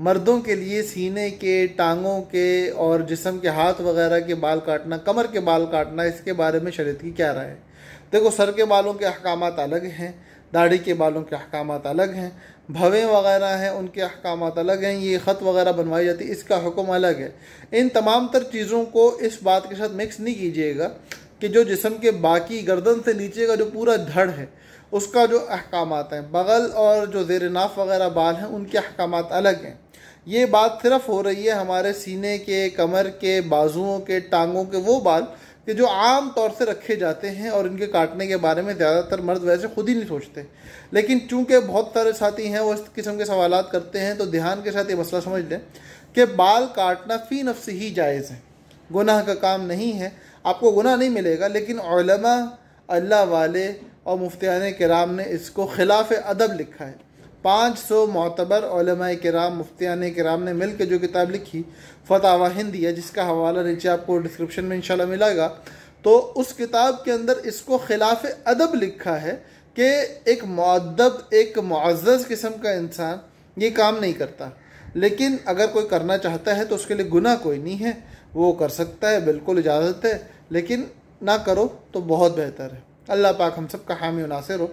मर्दों के लिए सीने के टांगों के और जिसम के हाथ वगैरह के बाल काटना कमर के बाल काटना इसके बारे में शरीत की क्या राय है देखो सर के बालों के अहकाम अलग हैं दाढ़ी के बालों के अहकाम अलग हैं भवें वगैरह हैं उनके अहकाम अलग हैं ये ख़त वगैरह बनवाई जाती है इसका हुक्म अलग है इन तमाम तर चीज़ों को इस बात के साथ मिक्स नहीं कीजिएगा कि जो जिसम के बाकी गर्दन से नीचे का जो पूरा धड़ है उसका जो अहकाम हैं बगल और जो जेर नाफ वगैरह बाल हैं उनके अहकाम अलग हैं ये बात सिर्फ हो रही है हमारे सीने के कमर के बाजुओं के टांगों के वो बाल कि जो आम तौर से रखे जाते हैं और इनके काटने के बारे में ज़्यादातर मर्द वैसे खुद ही नहीं सोचते लेकिन चूंकि बहुत सारे साथी हैं वो इस किस्म के सवाल करते हैं तो ध्यान के साथ ये मसला समझ लें कि बाल काटना फ़ी नफ्स ही जायज़ है गुनाह का काम नहीं है आपको गुनाह नहीं मिलेगा लेकिन अल्लाह वाले और मुफ्तियान कराम ने इसको खिलाफ अदब लिखा है पाँच सौ मतबर कराम मुफ्तियान कराम ने मिल के जो किताब लिखी फतावा हिंदी है जिसका हवाला नीचे आपको डिस्क्रिप्शन में इनशाला मिलेगा तो उस किताब के अंदर इसको खिलाफ अदब लिखा है कि एक मदब एक मज्ज़ किस्म का इंसान ये काम नहीं करता लेकिन अगर कोई करना चाहता है तो उसके लिए गुना कोई नहीं है वो कर सकता है बिल्कुल इजाज़त है लेकिन ना करो तो बहुत बेहतर है अल्लाह पाक हम सब का हामी नासिर हो